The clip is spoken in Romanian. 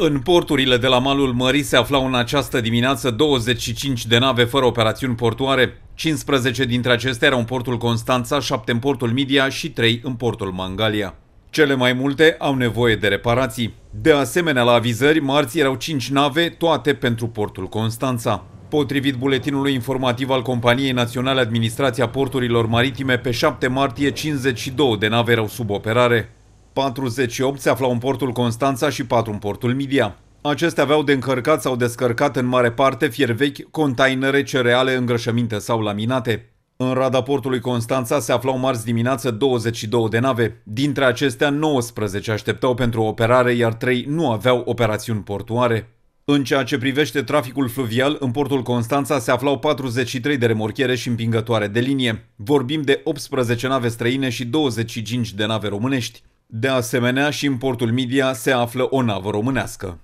În porturile de la malul Mării se aflau în această dimineață 25 de nave fără operațiuni portoare. 15 dintre acestea erau în portul Constanța, 7 în portul Midia și 3 în portul Mangalia. Cele mai multe au nevoie de reparații. De asemenea, la avizări, marți erau 5 nave, toate pentru portul Constanța. Potrivit buletinului informativ al Companiei Naționale Administrația Porturilor Maritime, pe 7 martie 52 de nave erau sub operare. 48 se aflau în portul Constanța și 4 în portul Midia. Acestea aveau de încărcat sau descărcat în mare parte fier vechi, containere, cereale, îngrășăminte sau laminate. În rada portului Constanța se aflau marți dimineață 22 de nave. Dintre acestea, 19 așteptau pentru operare, iar 3 nu aveau operațiuni portuare. În ceea ce privește traficul fluvial, în portul Constanța se aflau 43 de remorchiere și împingătoare de linie. Vorbim de 18 nave străine și 25 de nave românești. De asemenea, și în portul Midia se află o navă românească.